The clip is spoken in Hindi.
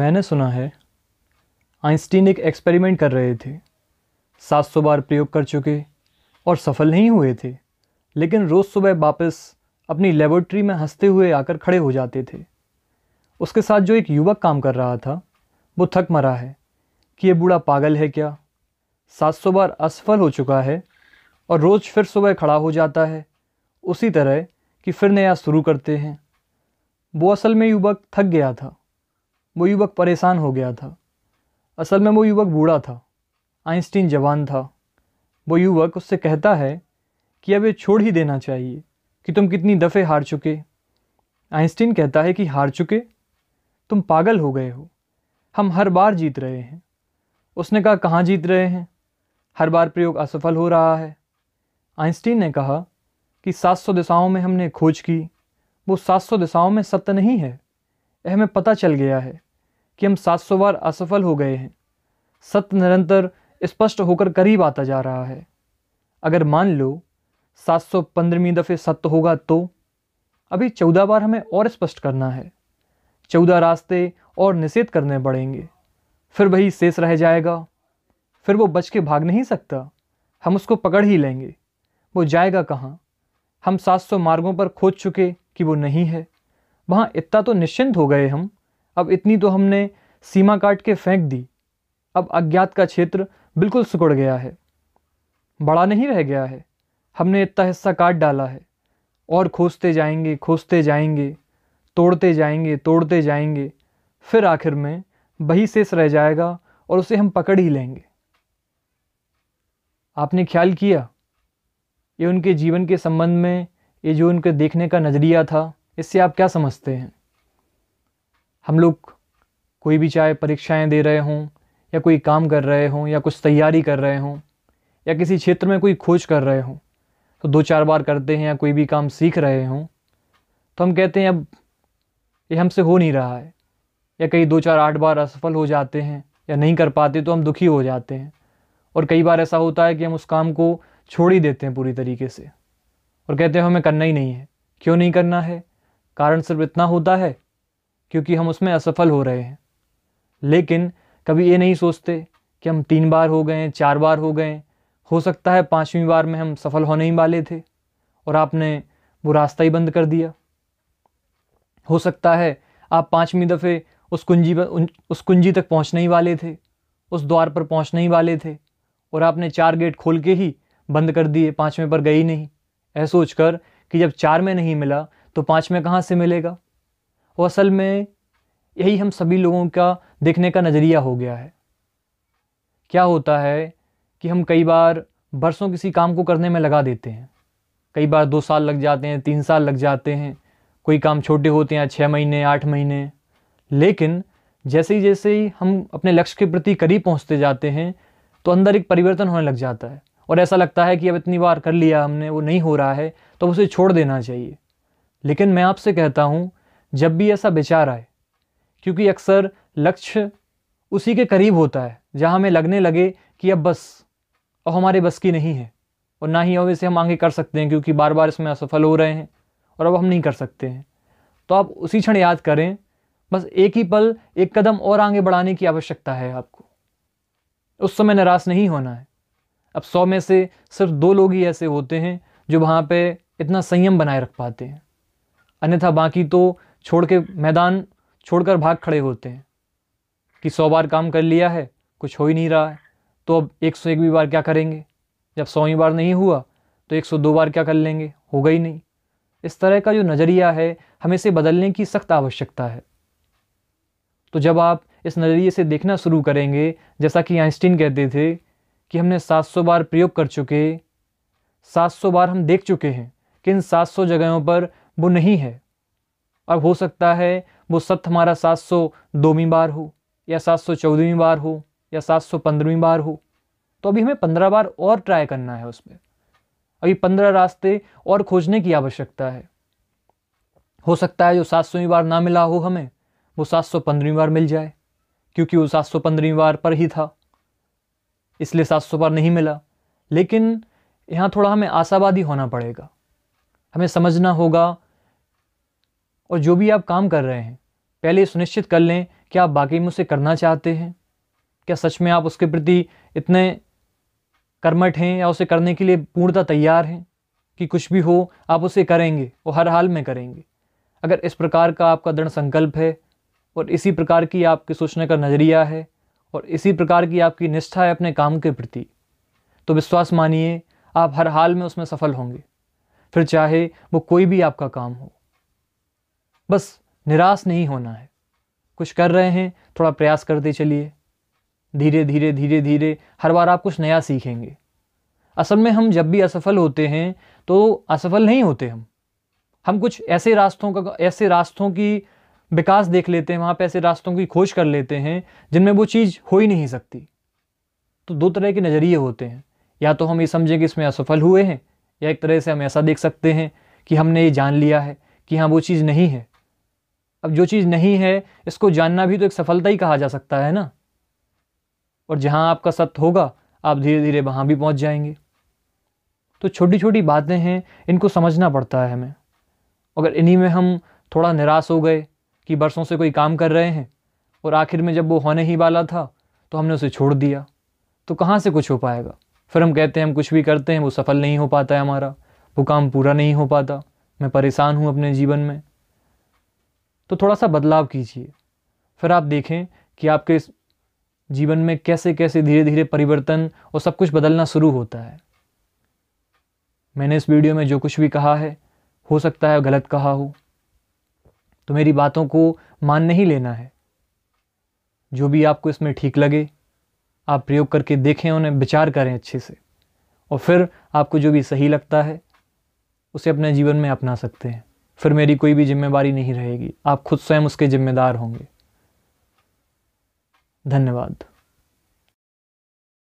मैंने सुना है आइंस्टीन एक एक्सपेरिमेंट कर रहे थे सात सौ बार प्रयोग कर चुके और सफल नहीं हुए थे लेकिन रोज़ सुबह वापस अपनी लेबोरेटरी में हंसते हुए आकर खड़े हो जाते थे उसके साथ जो एक युवक काम कर रहा था वो थक मरा है कि ये बूढ़ा पागल है क्या सात सौ बार असफल हो चुका है और रोज़ फिर सुबह खड़ा हो जाता है उसी तरह कि फिर नया शुरू करते हैं वो असल में युवक थक गया था वो युवक परेशान हो गया था असल में वो युवक बूढ़ा था आइंस्टीन जवान था वो युवक उससे कहता है कि अब ये छोड़ ही देना चाहिए कि तुम कितनी दफ़े हार चुके आइंस्टीन कहता है कि हार चुके तुम पागल हो गए हो हम हर बार जीत रहे हैं उसने कहा कहाँ जीत रहे हैं हर बार प्रयोग असफल हो रहा है आइंस्टीन ने कहा कि 700 दिशाओं में हमने खोज की वो 700 दिशाओं में सत्य नहीं है हमें पता चल गया है कि हम सात सौ बार असफल हो गए हैं सत्य निरंतर स्पष्ट होकर करीब आता जा रहा है अगर मान लो सात सौ पंद्रहवीं दफ़े सत्य होगा तो अभी चौदह बार हमें और स्पष्ट करना है चौदह रास्ते और निषेध करने पड़ेंगे फिर वही शेष रह जाएगा फिर वो बच के भाग नहीं सकता हम उसको पकड़ ही लेंगे वो जाएगा कहाँ हम सात सौ मार्गों पर खोज चुके कि वो नहीं है वहाँ इतना तो निश्चिंत हो गए हम अब इतनी तो हमने सीमा काट के फेंक दी अब अज्ञात का क्षेत्र बिल्कुल सिकुड़ गया है बड़ा नहीं रह गया है हमने इतना हिस्सा काट डाला है और खोजते जाएंगे खोजते जाएंगे तोड़ते जाएंगे तोड़ते जाएंगे फिर आखिर में वही शेष रह जाएगा और उसे हम पकड़ ही लेंगे आपने ख्याल किया ये उनके जीवन के संबंध में ये जो उनके देखने का नज़रिया था इससे आप क्या समझते हैं हम लोग कोई भी चाहे परीक्षाएं दे रहे हों या कोई काम कर रहे हों या कुछ तैयारी कर रहे हों या किसी क्षेत्र में कोई खोज कर रहे हों तो दो चार बार करते हैं या कोई भी काम सीख रहे हों तो हम कहते हैं अब ये हमसे हो नहीं रहा है या कई दो चार आठ बार असफल हो जाते हैं या नहीं कर पाते तो हम दुखी हो जाते हैं और कई बार ऐसा होता है कि हम उस काम को छोड़ ही देते हैं पूरी तरीके से और कहते हैं हमें करना ही नहीं है क्यों नहीं करना है कारण सिर्फ इतना होता है क्योंकि हम उसमें असफल हो रहे हैं लेकिन कभी ये नहीं सोचते कि हम तीन बार हो गए चार बार हो गए हो सकता है पाँचवीं बार में हम सफल होने ही वाले थे और आपने वो रास्ता ही बंद कर दिया हो सकता है आप पाँचवीं दफ़े उस कुंजी उस कुंजी तक पहुँचने ही वाले थे उस द्वार पर पहुँचने ही वाले थे और आपने चार गेट खोल के ही बंद कर दिए पाँचवें पर गई नहीं ऐसा सोचकर कि जब चार में नहीं मिला तो पाँच में कहाँ से मिलेगा और असल में यही हम सभी लोगों का देखने का नज़रिया हो गया है क्या होता है कि हम कई बार बरसों किसी काम को करने में लगा देते हैं कई बार दो साल लग जाते हैं तीन साल लग जाते हैं कोई काम छोटे होते हैं छः महीने आठ महीने लेकिन जैसे ही जैसे ही हम अपने लक्ष्य के प्रति करीब पहुंचते जाते हैं तो अंदर एक परिवर्तन होने लग जाता है और ऐसा लगता है कि अब इतनी बार कर लिया हमने वो नहीं हो रहा है तो उसे छोड़ देना चाहिए लेकिन मैं आपसे कहता हूँ जब भी ऐसा विचार आए क्योंकि अक्सर लक्ष्य उसी के करीब होता है जहाँ हमें लगने लगे कि अब बस और हमारे बस की नहीं है और ना ही अब इसे हम आगे कर सकते हैं क्योंकि बार बार इसमें असफल हो रहे हैं और अब हम नहीं कर सकते हैं तो आप उसी क्षण याद करें बस एक ही पल एक कदम और आगे बढ़ाने की आवश्यकता है आपको उस समय निराश नहीं होना है अब सौ में से सिर्फ दो लोग ही ऐसे होते हैं जो वहाँ पे इतना संयम बनाए रख पाते हैं अन्यथा बाकी तो छोड़ के मैदान छोड़कर भाग खड़े होते हैं कि सौ बार काम कर लिया है कुछ हो ही नहीं रहा है तो अब एक सौ एक बार क्या करेंगे जब सौवीं बार नहीं हुआ तो एक सौ दो बार क्या कर लेंगे होगा ही नहीं इस तरह का जो नज़रिया है हमें इसे बदलने की सख्त आवश्यकता है तो जब आप इस नज़रिए से देखना शुरू करेंगे जैसा कि आइंस्टीन कहते थे कि हमने 700 बार प्रयोग कर चुके 700 बार हम देख चुके हैं कि इन सौ जगहों पर वो नहीं है और हो सकता है वो सत्य हमारा सात सौ दोवीं बार हो या सात सौ चौदहवीं बार हो या सात सौ पंद्रहवीं बार हो तो अभी हमें पंद्रह बार और ट्राई करना है उसमें अभी पंद्रह रास्ते और खोजने की आवश्यकता है हो सकता है जो सात सौवीं बार ना मिला हो हमें वो सात सौ पंद्रहवीं बार मिल जाए क्योंकि वो सात सौ पंद्रहवीं बार पर ही था इसलिए सात सौ बार नहीं मिला लेकिन यहाँ थोड़ा हमें आशावादी होना पड़ेगा हमें समझना होगा और जो भी आप काम कर रहे हैं पहले सुनिश्चित कर लें कि आप बाकी में उसे करना चाहते हैं क्या सच में आप उसके प्रति इतने कर्मठ हैं या उसे करने के लिए पूर्णतः तैयार हैं कि कुछ भी हो आप उसे करेंगे और हर हाल में करेंगे अगर इस प्रकार का आपका दृढ़ संकल्प है और इसी प्रकार की आपकी सोचने का नज़रिया है और इसी प्रकार की आपकी निष्ठा है अपने काम के प्रति तो विश्वास मानिए आप हर हाल में उसमें सफल होंगे फिर चाहे वो कोई भी आपका काम हो बस निराश नहीं होना है कुछ कर रहे हैं थोड़ा प्रयास करते चलिए धीरे धीरे धीरे धीरे हर बार आप कुछ नया सीखेंगे असल में हम जब भी असफल होते हैं तो असफल नहीं होते हम हम कुछ ऐसे रास्तों का ऐसे रास्तों की विकास देख लेते हैं वहाँ पे ऐसे रास्तों की खोज कर लेते हैं जिनमें वो चीज़ हो ही नहीं सकती तो दो तरह के नज़रिए होते हैं या तो हम ये समझें कि इसमें असफल हुए हैं या एक तरह से हम ऐसा देख सकते हैं कि हमने ये जान लिया है कि हाँ वो चीज़ नहीं है अब जो चीज़ नहीं है इसको जानना भी तो एक सफलता ही कहा जा सकता है ना और जहाँ आपका सत्य होगा आप धीरे धीरे वहाँ भी पहुँच जाएंगे तो छोटी छोटी बातें हैं इनको समझना पड़ता है हमें अगर इन्हीं में हम थोड़ा निराश हो गए कि बरसों से कोई काम कर रहे हैं और आखिर में जब वो होने ही वाला था तो हमने उसे छोड़ दिया तो कहाँ से कुछ हो पाएगा फिर हम कहते हैं हम कुछ भी करते हैं वो सफल नहीं हो पाता है हमारा वो काम पूरा नहीं हो पाता मैं परेशान हूँ अपने जीवन में तो थोड़ा सा बदलाव कीजिए फिर आप देखें कि आपके इस जीवन में कैसे कैसे धीरे धीरे परिवर्तन और सब कुछ बदलना शुरू होता है मैंने इस वीडियो में जो कुछ भी कहा है हो सकता है गलत कहा हो तो मेरी बातों को मान नहीं लेना है जो भी आपको इसमें ठीक लगे आप प्रयोग करके देखें उन्हें विचार करें अच्छे से और फिर आपको जो भी सही लगता है उसे अपने जीवन में अपना सकते हैं फिर मेरी कोई भी जिम्मेवारी नहीं रहेगी आप खुद स्वयं उसके जिम्मेदार होंगे धन्यवाद